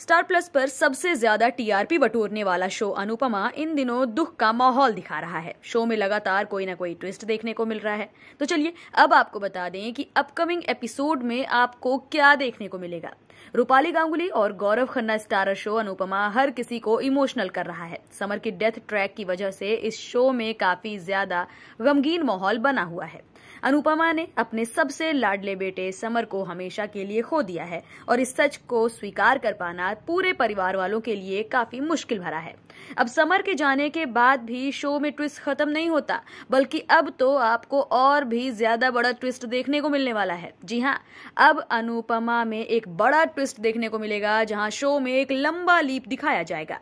Star plus पर सबसे ज्यादा टीआरपी बटोरने वाला शो अनुपमा इन दिनों दुख का माहौल दिखा रहा है शो में लगातार कोई ना कोई ट्विस्ट देखने को मिल रहा है तो चलिए अब आपको बता दें कि अपकमिंग एपिसोड में आपको क्या देखने को मिलेगा रूपाली गांगुली और गौरव खन्ना स्टारर शो अनुपमा हर किसी को इमोशनल कर रहा है समर की डेथ ट्रैक की वजह से इस शो में काफी ज्यादा गमगीन माहौल बना हुआ है अनुपमा ने अपने सबसे लाडले बेटे समर को हमेशा के लिए खो दिया है और इस सच को स्वीकार कर पाना पूरे परिवार वालों के लिए काफी मुश्किल भरा है अब समर के जाने के बाद भी शो में ट्विस्ट खत्म नहीं होता बल्कि अब तो आपको और भी ज्यादा बड़ा ट्विस्ट देखने को मिलने वाला है जी हाँ अब अनुपमा में एक बड़ा ट्विस्ट देखने को मिलेगा जहाँ शो में एक लंबा लीप दिखाया जाएगा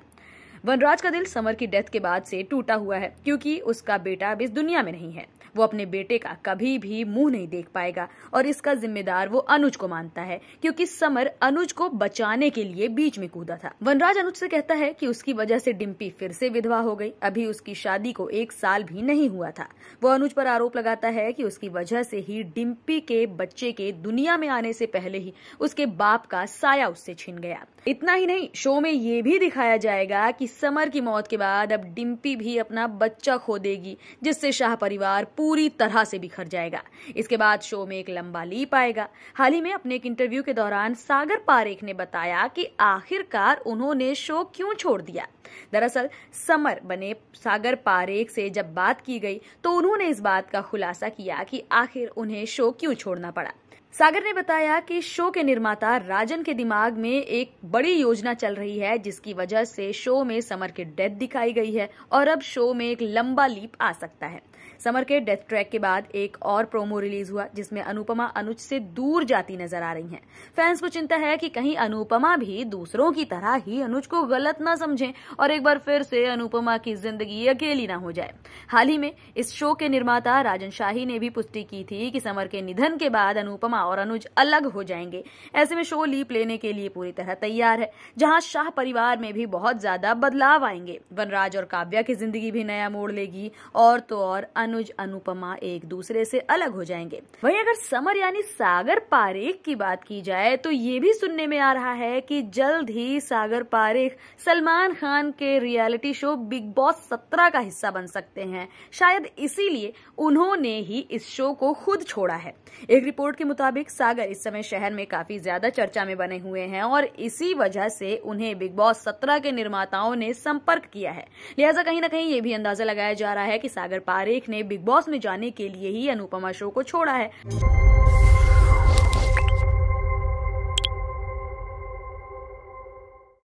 वनराज का दिल समर की डेथ के बाद से टूटा हुआ है क्योंकि उसका बेटा अब इस दुनिया में नहीं है वो अपने बेटे का कभी भी मुंह नहीं देख पाएगा और इसका जिम्मेदार वो अनुज को मानता है क्योंकि समर अनुज को बचाने के लिए बीच में कूदा था वनराज अनुज से कहता है कि उसकी वजह से डिम्पी फिर से विधवा हो गई अभी उसकी शादी को एक साल भी नहीं हुआ था वो अनुज पर आरोप लगाता है कि उसकी वजह से ही डिम्पी के बच्चे के दुनिया में आने से पहले ही उसके बाप का साया उससे छिन गया इतना ही नहीं शो में ये भी दिखाया जाएगा की समर की मौत के बाद अब डिम्पी भी अपना बच्चा खो देगी जिससे शाह परिवार पूरी तरह से बिखर जाएगा इसके बाद शो में एक लंबा लीप आएगा हाल ही में अपने एक इंटरव्यू के दौरान सागर पारेख ने बताया कि आखिरकार उन्होंने शो क्यों छोड़ दिया दरअसल समर बने सागर पारेख से जब बात की गई तो उन्होंने इस बात का खुलासा किया कि आखिर उन्हें शो क्यों छोड़ना पड़ा सागर ने बताया कि शो के निर्माता राजन के दिमाग में एक बड़ी योजना चल रही है जिसकी वजह से शो में समर के डेथ दिखाई गई है और अब शो में एक लंबा लीप आ सकता है समर के डेथ ट्रैक के बाद एक और प्रोमो रिलीज हुआ जिसमें अनुपमा अनुज से दूर जाती नजर आ रही हैं। फैंस को चिंता है कि कहीं अनुपमा भी दूसरों की तरह ही अनुज को गलत ना समझें और एक बार फिर से अनुपमा की जिंदगी अकेली ना हो जाए हाल ही में इस शो के निर्माता राजन शाही ने भी पुष्टि की थी कि समर के निधन के बाद अनुपमा और अनुज अलग हो जाएंगे ऐसे में शो लीप लेने के लिए पूरी तरह तैयार है जहां शाह परिवार में भी बहुत ज्यादा बदलाव आएंगे वनराज और काव्या की जिंदगी भी नया मोड़ लेगी और तो और अनुज अनुपमा एक दूसरे से अलग हो जाएंगे वही अगर समर यानी सागर पारेख की बात की जाए तो ये भी सुनने में आ रहा है की जल्द ही सागर पारेख सलमान खान के रियलिटी शो बिग बॉस सत्रह का हिस्सा बन सकते हैं शायद इसीलिए उन्होंने ही इस शो को खुद छोड़ा है एक रिपोर्ट के मुताबिक मुताबिक सागर इस समय शहर में काफी ज्यादा चर्चा में बने हुए हैं और इसी वजह से उन्हें बिग बॉस सत्रह के निर्माताओं ने संपर्क किया है लिहाजा कहीं ना कहीं ये भी अंदाजा लगाया जा रहा है कि सागर पारेख ने बिग बॉस में जाने के लिए ही अनुपमा शो को छोड़ा है